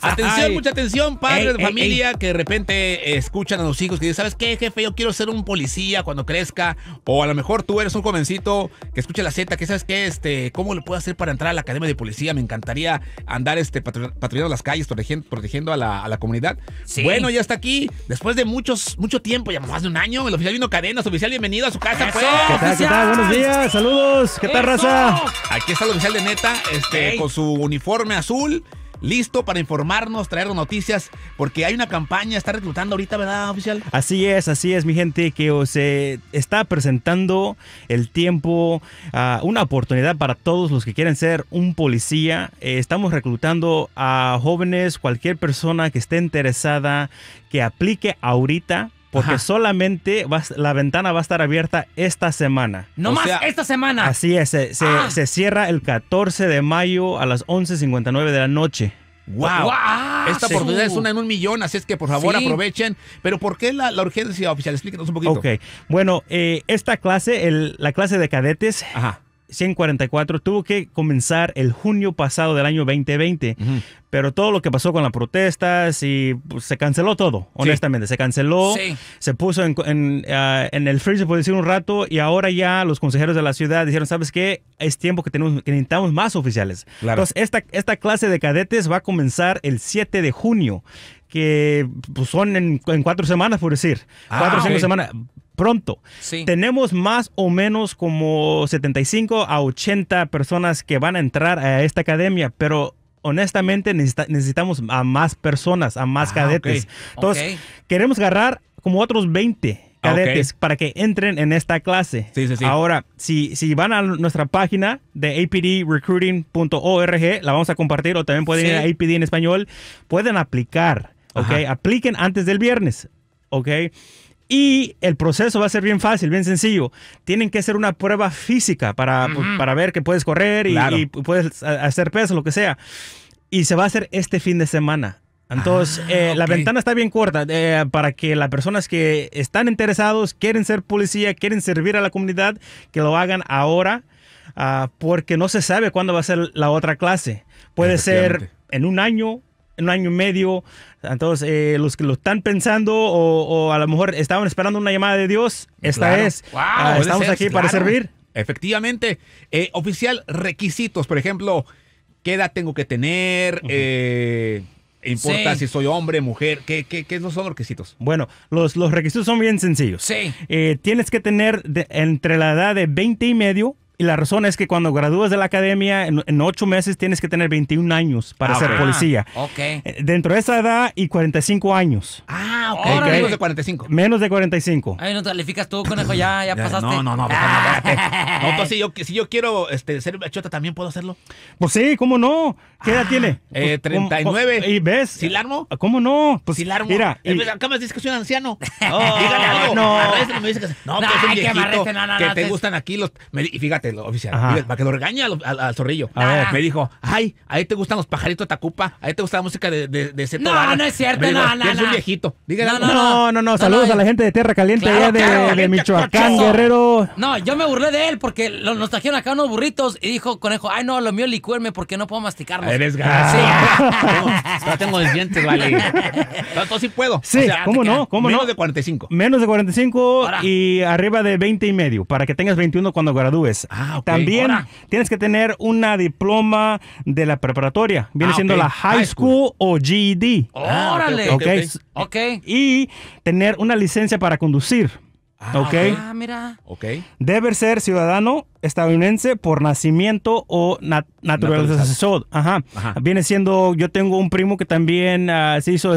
Atención, mucha atención, padre, de familia que de repente eh, escuchan a los hijos que dicen, ¿sabes qué, jefe? Yo quiero ser un policía cuando crezca. O a lo mejor tú eres un jovencito que escucha la Z, que sabes qué, este, ¿cómo le puedo hacer para entrar a la academia de policía? Me encantaría andar este, patrullando las calles, protegiendo, a, la, a, comunidad. Bueno, ya está aquí. Después de muchos, mucho tiempo, ya más de un año, el oficial vino cadenas, oficial, bienvenido a su casa, pues. ¿Qué tal, ¿Qué tal? Buenos días, saludos. ¿Qué tal, raza? Aquí está el oficial de neta, este, con su uniforme azul listo para informarnos, traer noticias, porque hay una campaña, está reclutando ahorita, ¿verdad, oficial? Así es, así es, mi gente, que se está presentando el tiempo, ah, una oportunidad para todos los que quieren ser un policía. Eh, estamos reclutando a jóvenes, cualquier persona que esté interesada, que aplique ahorita porque solamente la ventana va a estar abierta esta semana. ¡No más esta semana! Así es, se, ah. cierra el 14 de mayo a las 11.59 de la noche. ¡Wow! Ah, esta oportunidad es uh. una en un millón, así es que por favor aprovechen. Pero ¿por qué la, urgencia oficial? Explíquenos un poquito. Ok, bueno, eh, esta clase, la clase de cadetes... Ajá 144 tuvo que comenzar el junio pasado del año 2020, pero todo lo que pasó con las protestas y pues, se canceló todo, honestamente, se canceló, se puso en, en, ah, en el freezer por decir un rato y ahora ya los consejeros de la ciudad dijeron, ¿sabes qué? Es tiempo que, tenemos, que necesitamos más oficiales. Entonces, esta, esta clase de cadetes va a comenzar el 7 de junio que pues, son en, cuatro semanas, por decir. Ah, cuatro cinco semanas pronto. Tenemos más o menos como 75 a 80 personas que van a entrar a esta academia, pero honestamente necesitamos a más personas, a más ah, cadetes. Entonces, queremos agarrar como otros 20 ah, cadetes para que entren en esta clase. Ahora, si, van a nuestra página de apdrecruiting.org, la vamos a compartir o también pueden ir a APD en español, pueden aplicar, ¿ok? Apliquen antes del viernes, ¿ok? Y el proceso va a ser bien fácil, bien sencillo. Tienen que hacer una prueba física para, pues, ver que puedes correr y, puedes hacer peso, lo que sea. Y se va a hacer este fin de semana. Entonces, ah, eh, la ventana está bien corta eh, para que las personas que están interesados, quieren ser policía, quieren servir a la comunidad, que lo hagan ahora, ah, porque no se sabe cuándo va a ser la otra clase. Puede ser en un año, un año y medio. Entonces, eh, los que lo están pensando o, a lo mejor estaban esperando una llamada de Dios, esta es. Ah, estamos aquí para servir. Efectivamente. Eh, oficial, requisitos, por ejemplo, ¿qué edad tengo que tener? Eh, importa si soy hombre, mujer, ¿qué, qué, qué son los requisitos? Bueno, los, los requisitos son bien sencillos. Sí. tienes que tener entre la edad de 20 y medio y la razón es que cuando gradúas de la academia, en, ocho meses tienes que tener 21 años para ser policía. Ah, ok. Eh, dentro de esa edad y 45 años. Ah, ok. okay. Menos de 45. Menos de 45. Ay, no te calificas tú, conejo, ya, ya, pasaste. No, no, no. Ah. no, pues, si, yo, si yo quiero este, ser bachota, ¿también puedo hacerlo? Pues sí, ¿cómo no? ¿Qué edad ah, tiene? Eh, 39. Pues, ¿Y ves? ¿Silarmo? ¿Cómo no? Pues, ¿Sí armo? Mira. Eh, pues, acá me dices que soy un anciano. Oh, Dígale algo. No. Arreste, me dice que... No, no, que, No, un viejito, que, no, no, que te, te gustan aquí los... y fíjate, este, oficial. para que lo regañe al, zorrillo. Me dijo, ay, ahí te gustan los pajaritos de Tacupa, ahí te gusta la música de, de, No, no es cierto, No, no, no, un no. viejito. No, no, no. Saludos a la gente de Tierra Caliente, allá de, Michoacán, Guerrero. No, yo me burlé de él porque nos trajeron acá unos burritos y dijo Conejo, ay no, lo mío licuerme porque no puedo masticarlos. Eres gato. Tengo, no tengo dientes, vale. No, sí puedo. Sí, ¿cómo no? ¿Cómo menos de 45. Menos de 45 y arriba de 20 y medio, para que tengas 21 cuando gradúes. Ah, también tienes que tener una diploma de la preparatoria. Viene ah, siendo la high school, o GED. Ah, Órale. y tener una licencia para conducir. Ah, mira. Debe ser ciudadano estadounidense por nacimiento o naturalizado Ajá. Viene siendo, yo tengo un primo que también se hizo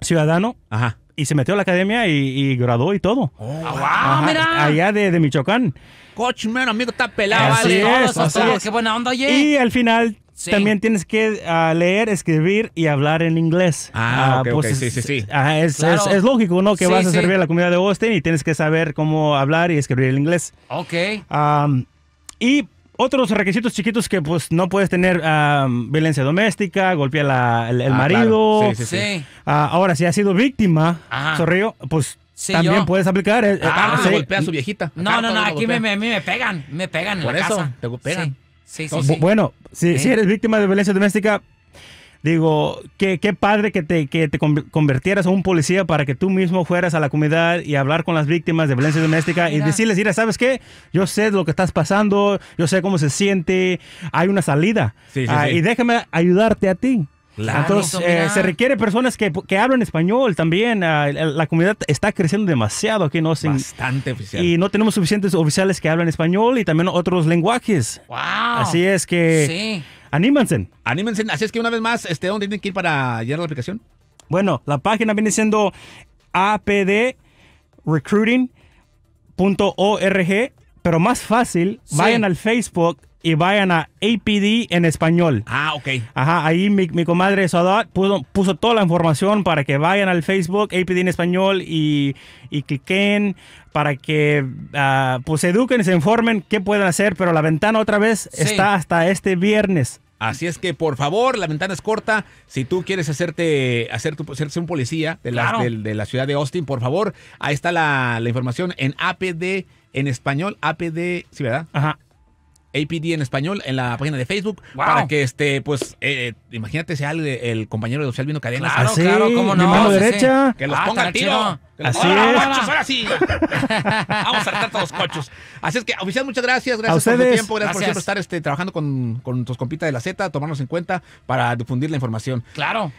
ciudadano. Ajá y se metió a la academia y, graduó y todo. Oh, ah, Allá de, Michoacán. Michoacán. man, amigo, está pelado, vale. Es, es. Qué buena onda, oye. Y al final también tienes que ah, leer, escribir y hablar en inglés. Ah, ah okay, pues sí, sí, sí. es, lógico, ¿no? Que vas a servir a la comunidad de Austin y tienes que saber cómo hablar y escribir en inglés. Ok. y otros requisitos chiquitos que pues no puedes tener violencia doméstica, golpea la, el, ah, marido. Sí, sí, ah, ahora, si has sido víctima, Sorrío, pues También puedes aplicar. Eh, eh, ah, ah golpea a su viejita. No, no, no, aquí me, mí me, pegan, me pegan en Por eso, Te pegan. Sí, sí, Bueno, si, si eres víctima de violencia doméstica, Digo, qué, padre que te, que te convirtieras a un policía para que tú mismo fueras a la comunidad y hablar con las víctimas de violencia doméstica y decirles, mira, ¿sabes qué? Yo sé lo que estás pasando, yo sé cómo se siente, hay una salida. Sí, sí, ah, Y déjame ayudarte a ti. Claro. Entonces, eh, se requiere personas que, que hablan español también. Ah, la comunidad está creciendo demasiado aquí no Bastante oficial. Y no tenemos suficientes oficiales que hablan español y también otros lenguajes. Wow. Así es que... Sí. Anímense. Anímense. Así es que una vez más, este, ¿dónde tienen que ir para llenar la aplicación? Bueno, la página viene siendo apdrecruiting.org, pero más fácil, vayan al Facebook y vayan a APD en español. Ah, ok. Ajá, ahí mi, comadre Sadat puso, toda la información para que vayan al Facebook, APD en español, y, y cliquen para que ah, pues eduquen y se informen qué pueden hacer, pero la ventana otra vez está hasta este viernes. Así es que, por favor, la ventana es corta. Si tú quieres hacerte, hacer tu, hacerse un policía de la, de, la, ciudad de Austin, por favor, ahí está la, la información en APD, en español, APD, sí, ¿verdad? Ajá, APD en español en la página de Facebook para que este pues eh, eh, imagínate sea el, compañero de social vino cadenas claro, así, claro cómo no mano derecha que los ah, ponga al tiro Así es. ahora sí. Vamos a saltar todos los cochos. Así es que, oficial, muchas gracias. Gracias por tu tiempo. Gracias, gracias, por siempre estar este, trabajando con, con tus compitas de la Z, tomarnos en cuenta para difundir la información. Claro.